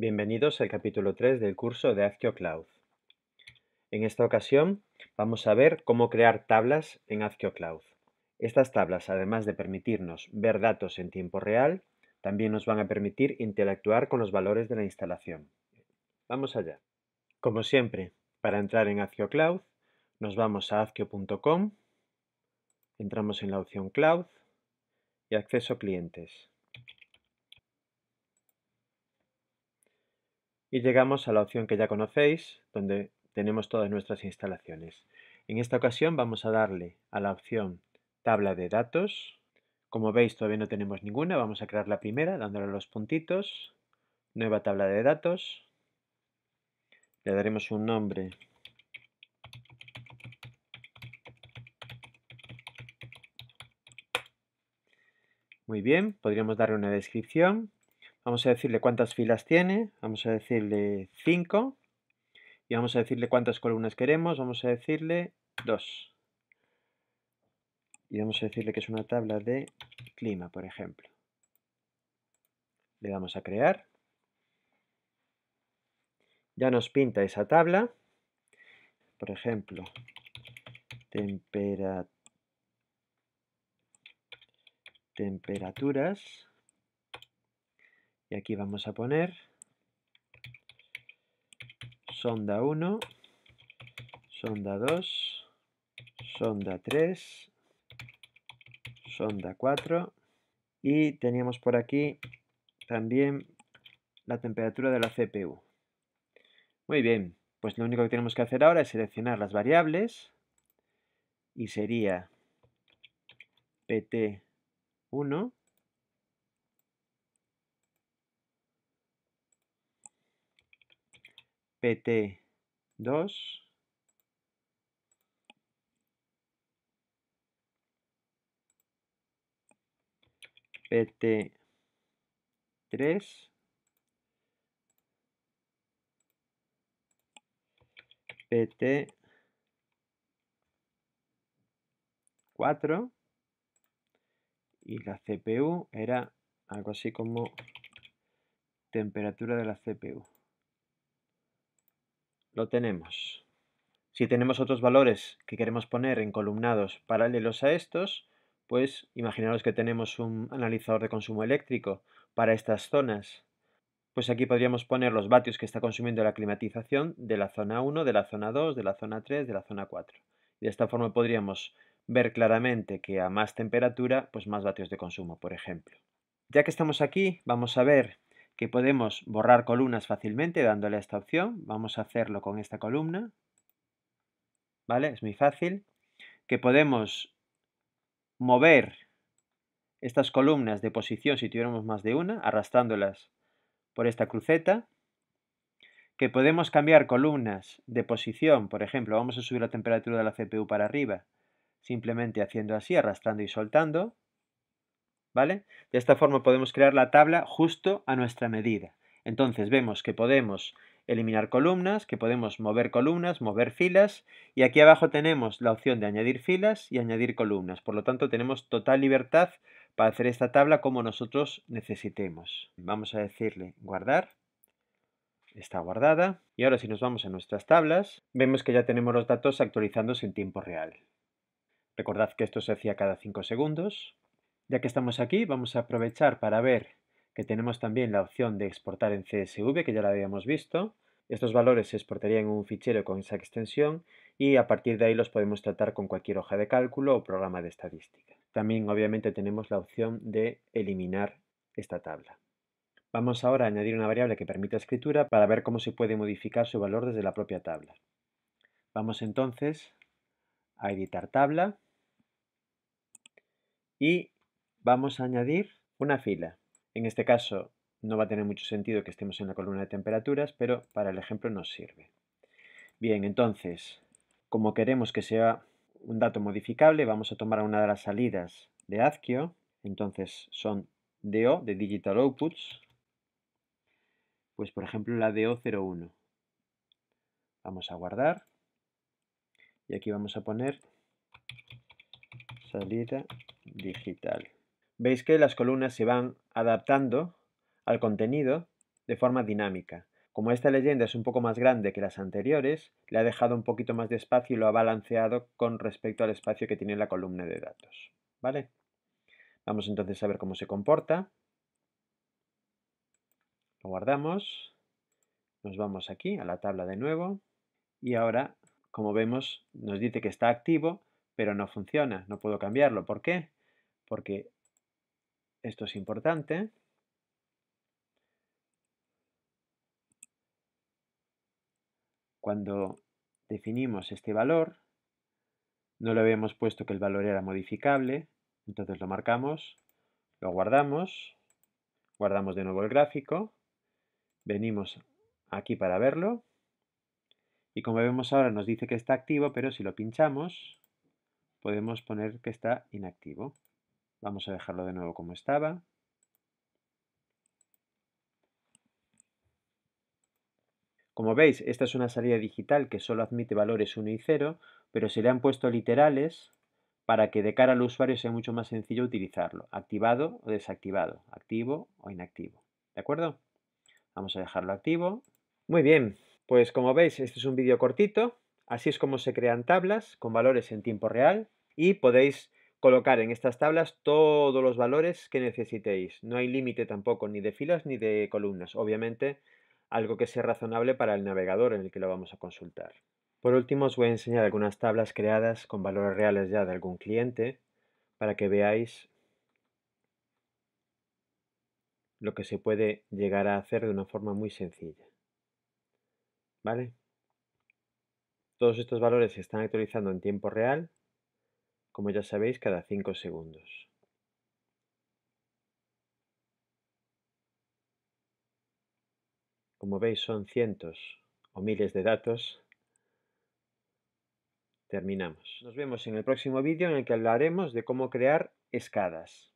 Bienvenidos al capítulo 3 del curso de Azure Cloud. En esta ocasión vamos a ver cómo crear tablas en Azure Cloud. Estas tablas, además de permitirnos ver datos en tiempo real, también nos van a permitir interactuar con los valores de la instalación. Vamos allá. Como siempre, para entrar en Azure Cloud, nos vamos a azure.com, entramos en la opción Cloud y acceso clientes. y llegamos a la opción que ya conocéis, donde tenemos todas nuestras instalaciones. En esta ocasión vamos a darle a la opción tabla de datos. Como veis todavía no tenemos ninguna, vamos a crear la primera dándole los puntitos, nueva tabla de datos, le daremos un nombre Muy bien, podríamos darle una descripción Vamos a decirle cuántas filas tiene, vamos a decirle 5 y vamos a decirle cuántas columnas queremos, vamos a decirle 2. Y vamos a decirle que es una tabla de clima, por ejemplo. Le damos a crear. Ya nos pinta esa tabla. Por ejemplo, temperaturas. Y aquí vamos a poner sonda 1, sonda 2, sonda 3, sonda 4 y teníamos por aquí también la temperatura de la CPU. Muy bien, pues lo único que tenemos que hacer ahora es seleccionar las variables y sería pt1 pt2 pt3 pt4 y la CPU era algo así como temperatura de la CPU. Lo tenemos. Si tenemos otros valores que queremos poner en columnados paralelos a estos, pues imaginaros que tenemos un analizador de consumo eléctrico para estas zonas. Pues aquí podríamos poner los vatios que está consumiendo la climatización de la zona 1, de la zona 2, de la zona 3, de la zona 4. De esta forma podríamos ver claramente que a más temperatura, pues más vatios de consumo, por ejemplo. Ya que estamos aquí, vamos a ver que podemos borrar columnas fácilmente dándole esta opción. Vamos a hacerlo con esta columna. ¿Vale? Es muy fácil. Que podemos mover estas columnas de posición si tuviéramos más de una, arrastrándolas por esta cruceta. Que podemos cambiar columnas de posición, por ejemplo, vamos a subir la temperatura de la CPU para arriba, simplemente haciendo así, arrastrando y soltando. ¿vale? De esta forma podemos crear la tabla justo a nuestra medida. Entonces vemos que podemos eliminar columnas, que podemos mover columnas, mover filas y aquí abajo tenemos la opción de añadir filas y añadir columnas. Por lo tanto tenemos total libertad para hacer esta tabla como nosotros necesitemos. Vamos a decirle guardar. Está guardada. Y ahora si nos vamos a nuestras tablas, vemos que ya tenemos los datos actualizándose en tiempo real. Recordad que esto se hacía cada 5 segundos. Ya que estamos aquí, vamos a aprovechar para ver que tenemos también la opción de exportar en CSV, que ya la habíamos visto. Estos valores se exportarían en un fichero con esa extensión y a partir de ahí los podemos tratar con cualquier hoja de cálculo o programa de estadística. También obviamente tenemos la opción de eliminar esta tabla. Vamos ahora a añadir una variable que permita escritura para ver cómo se puede modificar su valor desde la propia tabla. Vamos entonces a editar tabla y vamos a añadir una fila. En este caso no va a tener mucho sentido que estemos en la columna de temperaturas, pero para el ejemplo nos sirve. Bien, entonces, como queremos que sea un dato modificable, vamos a tomar una de las salidas de Azkio. entonces son DO, de Digital Outputs, pues por ejemplo la DO01. Vamos a guardar y aquí vamos a poner salida digital veis que las columnas se van adaptando al contenido de forma dinámica. Como esta leyenda es un poco más grande que las anteriores, le ha dejado un poquito más de espacio y lo ha balanceado con respecto al espacio que tiene la columna de datos. ¿Vale? Vamos entonces a ver cómo se comporta. Lo guardamos. Nos vamos aquí a la tabla de nuevo. Y ahora, como vemos, nos dice que está activo, pero no funciona. No puedo cambiarlo. ¿Por qué? Porque esto es importante. Cuando definimos este valor, no le habíamos puesto que el valor era modificable, entonces lo marcamos, lo guardamos, guardamos de nuevo el gráfico, venimos aquí para verlo, y como vemos ahora nos dice que está activo, pero si lo pinchamos podemos poner que está inactivo. Vamos a dejarlo de nuevo como estaba. Como veis, esta es una salida digital que solo admite valores 1 y 0, pero se le han puesto literales para que de cara al usuario sea mucho más sencillo utilizarlo, activado o desactivado, activo o inactivo. ¿De acuerdo? Vamos a dejarlo activo. Muy bien, pues como veis, este es un vídeo cortito. Así es como se crean tablas con valores en tiempo real y podéis colocar en estas tablas todos los valores que necesitéis. No hay límite tampoco ni de filas ni de columnas. Obviamente algo que sea razonable para el navegador en el que lo vamos a consultar. Por último os voy a enseñar algunas tablas creadas con valores reales ya de algún cliente para que veáis lo que se puede llegar a hacer de una forma muy sencilla. ¿Vale? Todos estos valores se están actualizando en tiempo real como ya sabéis, cada 5 segundos. Como veis son cientos o miles de datos. Terminamos. Nos vemos en el próximo vídeo en el que hablaremos de cómo crear escadas.